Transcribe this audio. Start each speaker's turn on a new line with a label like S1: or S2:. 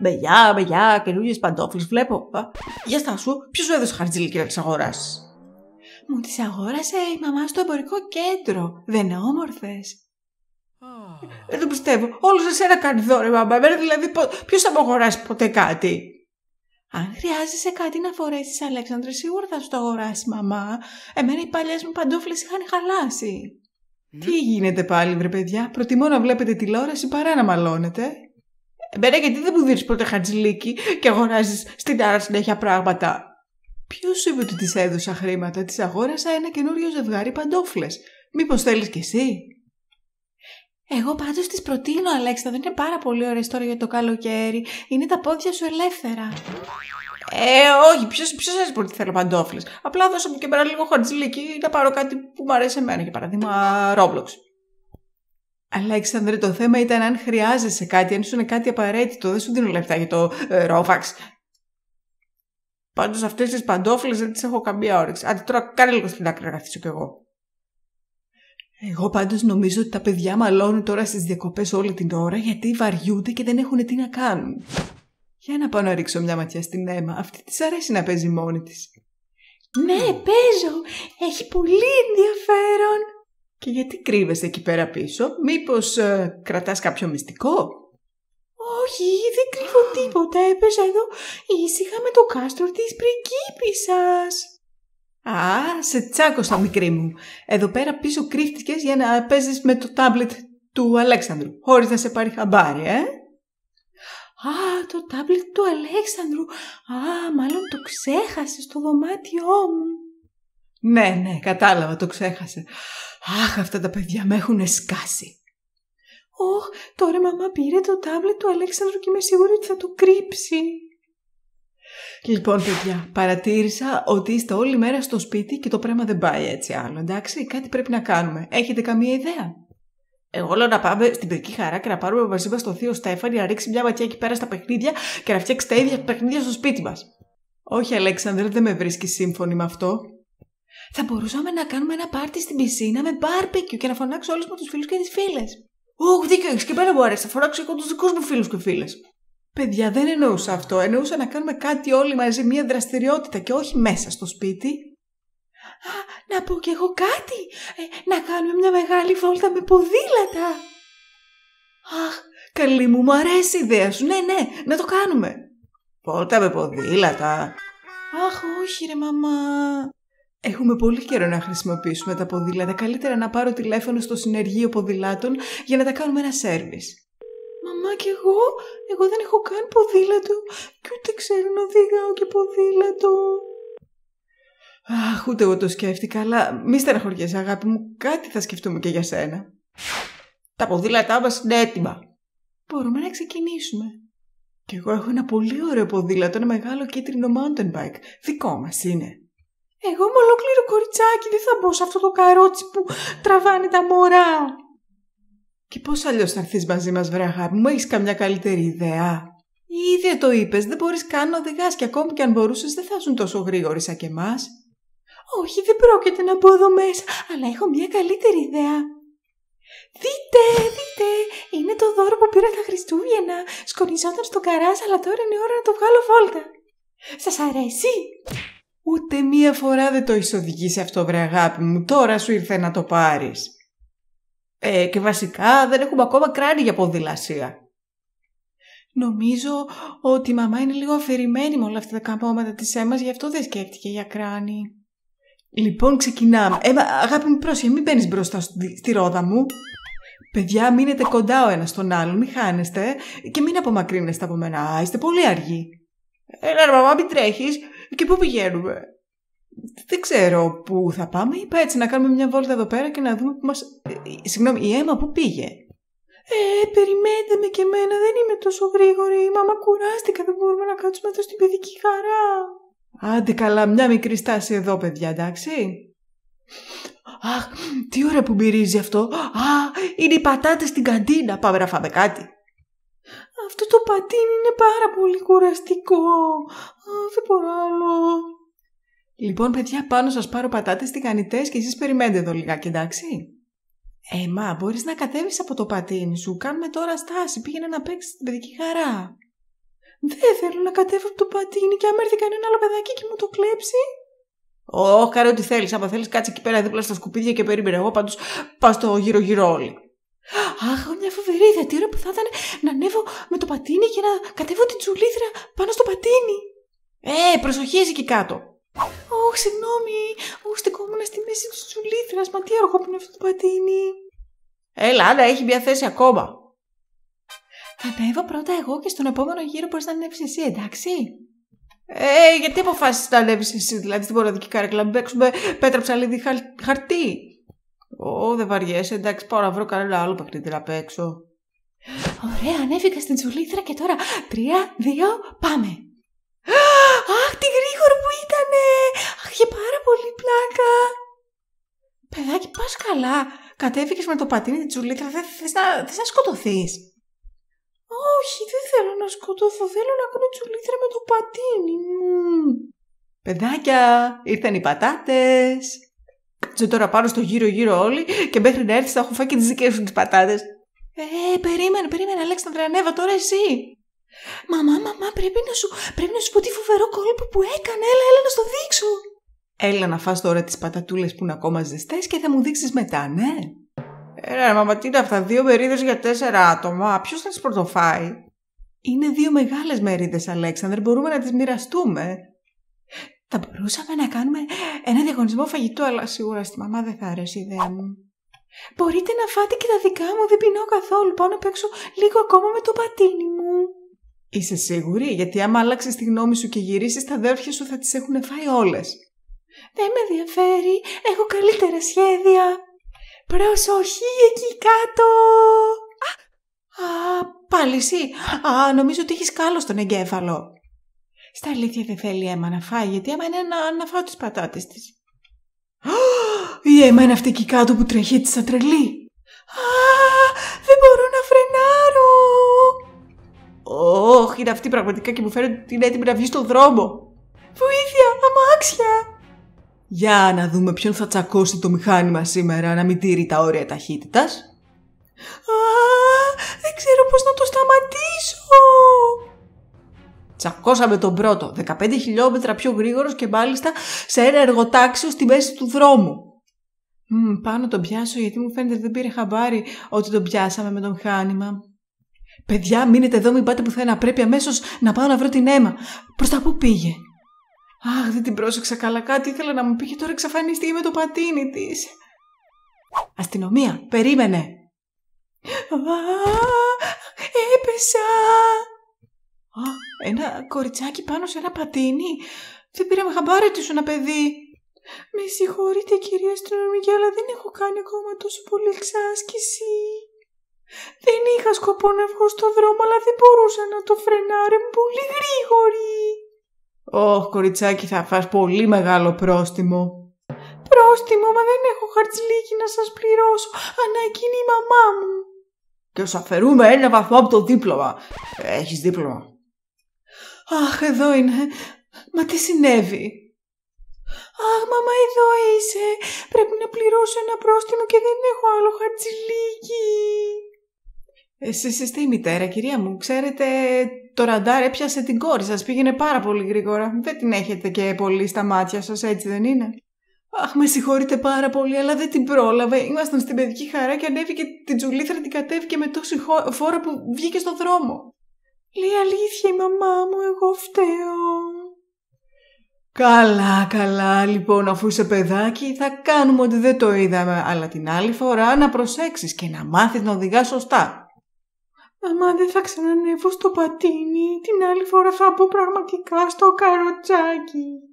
S1: Μπεγιά, μπεγιά, καινούριε παντόφλες βλέπω. Γεια στα σου, ποιος σου έδωσε χαρτζίλικη να τις αγοράσεις. Μου τις αγόρασε η μαμά στο εμπορικό κέντρο. Δεν είναι όμορφες. Oh. Δεν το πιστεύω. Όλο σε ένα κάνει δώρο, μαμά. Εμένα δηλαδή ποιος θα μου αγοράσει ποτέ κάτι. Αν χρειάζεσαι κάτι να φορέσεις, Αλέξανδρο, σίγουρα θα σου το αγοράσεις, μαμά. Εμένα οι παλιές μου παντόφλες είχαν χαλάσει. Mm. Τι γίνεται πάλι, βρε παιδιά. Προτιμώ να βλέπετε τηλεόραση παρά να μαλώνετε. Εμένα γιατί δεν μου δίνεις πρώτα χατζηλίκι και αγοράζεις στην άρα συνέχεια πράγματα. Ποιος είπε ότι της έδωσα χρήματα, της αγόρασα ένα καινούριο ζευγάρι παντόφλες. Μήπως θέλεις κι εσύ. Εγώ πάντως τη προτείνω, Αλέξα. Δεν είναι πάρα πολύ ωραία τώρα για το καλοκαίρι. Είναι τα πόδια σου ελεύθερα. Ε, όχι. ποιος ποιος σας είπε ότι θέλω παντόφλες. Απλά δώσα μου και πέρα λίγο ή να πάρω κάτι που μου αρέσει εμένα. Για παράδειγμα, Roblox. Αλέξανδρε, το θέμα ήταν αν χρειάζεσαι κάτι, αν είναι κάτι απαραίτητο. Δεν σου δίνω λεφτά για το ε, ρόφαξ. Πάντως αυτές τις παντόφλες δεν τις έχω καμία όρεξη. Άντε τώρα κάνε λίγο στην άκρη να καθίσω κι εγώ. Εγώ πάντως νομίζω ότι τα παιδιά μαλώνουν τώρα στις διακοπές όλη την ώρα γιατί βαριούνται και δεν έχουν τι να κάνουν. Για να πάω να ρίξω μια ματιά στην αίμα. Αυτή της αρέσει να παίζει μόνη της. Ναι, παίζω. Έχει πολύ ενδιαφέρον. Και γιατί κρύβεσαι εκεί πέρα πίσω, μήπως ε, κρατάς κάποιο μυστικό. Όχι, δεν κρύβω τίποτα, έπαιζα εδώ ήσυχα με το κάστρο της πριγκίπισσας. Α, σε τσάκωσα μικρή μου. Εδώ πέρα πίσω κρύφτηκες για να παίζεις με το τάμπλετ του Αλέξανδρου, χωρίς να σε πάρει χαμπάρι, ε. Α, το τάμπλετ του Αλέξανδρου. Α, μάλλον το ξέχασες στο δωμάτιό μου. Ναι, ναι, κατάλαβα, το ξέχασε. Αχ, αυτά τα παιδιά με έχουν σκάσει. Ωχ, τώρα μαμά πήρε το τάβλε του Αλέξανδρου και είμαι σίγουρη ότι θα το κρύψει. Λοιπόν, παιδιά, παρατήρησα ότι είστε όλη μέρα στο σπίτι και το πράγμα δεν πάει έτσι άλλο, εντάξει. Κάτι πρέπει να κάνουμε. Έχετε καμία ιδέα. Εγώ λέω να πάμε στην παιδική χαρά και να πάρουμε μαζί μας το Θείο Στέφανη να ρίξει μια ματιά εκεί πέρα στα παιχνίδια και να φτιάξει τα ίδια παιχνίδια στο σπίτι μας. Όχι, Αλέξανδρε, δεν με βρίσκεις σύμφωνη με αυτό. Θα μπορούσαμε να κάνουμε ένα πάρτι στην πισίνα με barbecue και να φωνάξω όλους μου τους φίλους και τις φίλες. Ωχ, δίκιο έχεις και πέρα μου αρέσει. Θα φωνάξω εγώ τους δικούς μου φίλους και φίλες. Παιδιά, δεν εννοούσα αυτό. Εννοούσα να κάνουμε κάτι όλοι μαζί, μια δραστηριότητα και όχι μέσα στο σπίτι. Α, να πω κι εγώ κάτι. Ε, να κάνουμε μια μεγάλη βόλτα με ποδήλατα. Αχ, καλή μου, μου αρέσει η ιδέα σου. Ναι, ναι, να το κάνουμε. Βόλτα με ποδήλατα. Αχ, όχι ρε μαμά. Έχουμε πολύ καιρό να χρησιμοποιήσουμε τα ποδήλατα. Καλύτερα να πάρω τηλέφωνο στο συνεργείο ποδηλάτων για να τα κάνουμε ένα σερβις. Μαμά και εγώ, εγώ δεν έχω καν ποδήλατο και ούτε ξέρω να οδηγάω και ποδήλατο. Αχ, ούτε εγώ το σκέφτηκα, αλλά μη στεναχωριέσαι αγάπη μου, κάτι θα σκεφτούμε και για σένα. Τα ποδήλατά μας είναι έτοιμα. Μπορούμε να ξεκινήσουμε. Και εγώ έχω ένα πολύ ωραίο ποδήλατο, ένα μεγάλο κίτρινο mountain bike. Δικό μας είναι. Εγώ είμαι ολόκληρο κοριτσάκι, δεν θα μπω σε αυτό το καρότσι που τραβάνε τα μωρά. Και πώς αλλιώς θα έρθεις μαζί μας βρε αγάπη μου, έχεις καμιά καλύτερη ιδέα. Ήδη το είπες, δεν μπορείς καν να οδηγάς και ακόμη και αν μπορούσες δεν θα ήσουν τόσο γρήγορη σαν και εμάς. Όχι, δεν πρόκειται να μπω εδώ μέσα, αλλά έχω μια καλύτερη ιδέα. Δείτε, δείτε, είναι το δώρο που πήρα τα Χριστούγεννα. Σκονιζόταν στο καράζ, αλλά τώρα είναι ώρα να το βγάλω βόλτα. Σας αρέσει? Ούτε μία φορά δεν το έχεις οδηγήσει αυτό βρε αγάπη μου, τώρα σου ήρθε να το πάρεις. Ε, και βασικά δεν έχουμε ακόμα κράνη για ποδηλασία. Νομίζω ότι η μαμά είναι λίγο αφηρημένη με όλα αυτά τα καμώματα της έμας, γι' αυτό δεν σκέφτηκε για κράνη. Λοιπόν, ξεκινάμε. Ε, αγάπη μου, πρόσχε, μην μπαίνεις μπροστά στη, ρόδα μου. Παιδιά, μείνετε κοντά ο ένας τον άλλον, μην χάνεστε και μην απομακρύνεστε από μένα. Είστε πολύ αργοί. Έλα, μαμά, μην και πού πηγαίνουμε. Δεν ξέρω πού θα πάμε. Είπα έτσι να κάνουμε μια βόλτα εδώ πέρα και να δούμε που μας... Ε, ε, συγγνώμη, η αίμα πού πήγε. Ε, περιμένετε με και εμένα, δεν είμαι τόσο γρήγορη. Η μαμά κουράστηκα, δεν μπορούμε να κάτσουμε εδώ στην παιδική χαρά. Άντε καλά, μια μικρή στάση εδώ, παιδιά, εντάξει. Αχ, τι ώρα που μυρίζει αυτό. Α, είναι οι πατάτες στην καντίνα. Πάμε να φάμε κάτι αυτό το πατίνι είναι πάρα πολύ κουραστικό. Α, δεν μπορώ άλλο. Λοιπόν, παιδιά, πάνω σας πάρω πατάτες τηγανιτές και εσείς περιμένετε εδώ λιγάκι, εντάξει. Ε, μα, μπορείς να κατέβεις από το πατίνι σου. Κάνουμε τώρα στάση. Πήγαινε να παίξεις την παιδική χαρά. Δεν θέλω να κατέβω από το πατίνι και άμα έρθει κανένα άλλο παιδάκι και μου το κλέψει. Ω, oh, ό,τι θέλεις. Άμα θέλεις κάτσε εκεί πέρα δίπλα στα σκουπίδια και περίμενε. Εγώ πάντως πάω στο γύρω-γύρω όλοι. Αχ, μια φοβερή ιδέα. Τι ώρα που θα ήταν να ανέβω με το πατίνι και να κατέβω την τσουλήθρα πάνω στο πατίνι. Ε, προσοχή εκεί κάτω. Ωχ, συγγνώμη. μου στεκόμουν στη μέση της τσουλίθρα. Μα τι αργό που είναι αυτό το πατίνι. Έλα, άντα, έχει μια θέση ακόμα. Θα ανέβω πρώτα εγώ και στον επόμενο γύρο μπορεί να ανέβεις εσύ, εντάξει. Ε, γιατί αποφάσισες να ανέβεις εσύ, δηλαδή στην πορεδική καρέκλα. να παίξουμε πέτρα ψαλίδι χαρτί. Ω, δεν βαριέσαι. Εντάξει, πάω να βρω κανένα άλλο παιχνίδι να παίξω. Ωραία, ανέβηκα στην τσουλήθρα και τώρα. Τρία, δύο, πάμε. Αχ, τι γρήγορο που ήτανε! Αχ, είχε πάρα πολύ πλάκα. Παιδάκι, πας καλά. Κατέβηκες με το πατίνι την τσουλήθρα. Δεν θες να, θες να σκοτωθείς. Όχι, δεν θέλω να σκοτωθώ. Θέλω να κάνω τσουλήθρα με το πατίνι μου. Παιδάκια, ήρθαν οι πατάτες κάτσε τώρα πάνω στο γύρο-γύρο όλοι και μέχρι να έρθεις θα έχω φάει και τις δικές μου τις πατάτες. Ε, περίμενε, περίμενε, Αλέξανδρα, ανέβα τώρα εσύ. Μαμά, μαμά, πρέπει να σου, πρέπει να σου πω τι φοβερό κόλπο που έκανε. Έλα, έλα να στο δείξω. Έλα να φας τώρα τις πατατούλες που είναι ακόμα ζεστές και θα μου δείξεις μετά, ναι. Έλα, ε, μαμά, τι είναι αυτά, δύο μερίδες για τέσσερα άτομα. Ποιος θα τις πρωτοφάει. Είναι δύο μεγάλες μερίδες, Αλέξανδρα, μπορούμε να τις μοιραστούμε. Θα μπορούσαμε να κάνουμε ένα διαγωνισμό φαγητού, αλλά σίγουρα στη μαμά δεν θα αρέσει η ιδέα μου. Μπορείτε να φάτε και τα δικά μου, δεν πεινώ καθόλου. Πάω να παίξω λίγο ακόμα με το πατίνι μου. Είσαι σίγουρη, γιατί άμα άλλαξες τη γνώμη σου και γυρίσεις, τα αδέρφια σου θα τις έχουν φάει όλες. Δεν με ενδιαφέρει, έχω καλύτερα σχέδια. Προσοχή εκεί κάτω! Α, α πάλι εσύ. Α, νομίζω ότι έχεις κάλο στον εγκέφαλο. Στα αλήθεια δεν θέλει η αίμα να φάει, γιατί άμα είναι να, να φάω τις πατάτες της. Η αίμα είναι αυτή εκεί κάτω που έτσι σαν τρελή. Α, δεν μπορώ να φρενάρω. Όχι, είναι αυτή πραγματικά και μου φαίνεται ότι είναι έτοιμη να βγει στον δρόμο. Βοήθεια, αμάξια. Για να δούμε ποιον θα τσακώσει το μηχάνημα σήμερα να μην τηρεί τα όρια ταχύτητας. Α, δεν ξέρω πώς να το σταματήσω. Τσακώσαμε τον πρώτο, 15 χιλιόμετρα πιο γρήγορος και μάλιστα σε ένα εργοτάξιο στη μέση του δρόμου. Μ, πάνω τον πιάσω γιατί μου φαίνεται δεν πήρε χαμπάρι ότι τον πιάσαμε με τον χάνημα. Παιδιά, μείνετε εδώ, μην πάτε πουθενά. Πρέπει αμέσως να πάω να βρω την αίμα. Προς τα πού πήγε. Αχ, δεν την πρόσεξα καλά. Κάτι ήθελα να μου πήγε τώρα εξαφανίστηκε με το πατίνι της. Αστυνομία, περίμενε. Α, έπεσα. Α, ένα κοριτσάκι πάνω σε ένα πατίνι. Δεν πήραμε χαμπάρι σου ένα παιδί. Με συγχωρείτε κυρία αστυνομική, αλλά δεν έχω κάνει ακόμα τόσο πολύ εξάσκηση. Δεν είχα σκοπό να βγω στο δρόμο, αλλά δεν μπορούσα να το φρενάρε. μου, πολύ γρήγορη. Ωχ, κοριτσάκι, θα φας πολύ μεγάλο πρόστιμο. Πρόστιμο, μα δεν έχω χαρτσλίκι να σας πληρώσω. Ανάγκη εκείνη η μαμά μου. Και σου αφαιρούμε ένα βαθμό από το δίπλωμα. Έχεις δίπλωμα. Αχ, εδώ είναι. Μα τι συνέβη. Αχ, μαμά, εδώ είσαι. Πρέπει να πληρώσω ένα πρόστιμο και δεν έχω άλλο χαρτζηλίκι. Εσείς είστε η μητέρα, κυρία μου. Ξέρετε, το ραντάρ έπιασε την κόρη σας. Πήγαινε πάρα πολύ γρήγορα. Δεν την έχετε και πολύ στα μάτια σας, έτσι δεν είναι. Αχ, με συγχωρείτε πάρα πολύ, αλλά δεν την πρόλαβε. Ήμασταν στην παιδική χαρά και ανέβηκε την τζουλήθρα, την κατέβηκε με τόση φόρα που βγήκε στον δρόμο. Λέει αλήθεια η μαμά μου, εγώ φταίω. Καλά, καλά, λοιπόν, αφού είσαι παιδάκι, θα κάνουμε ότι δεν το είδαμε, αλλά την άλλη φορά να προσέξεις και να μάθεις να οδηγάς σωστά. Μαμά, δεν θα ξανανεύω στο πατίνι, την άλλη φορά θα μπω πραγματικά στο καροτσάκι.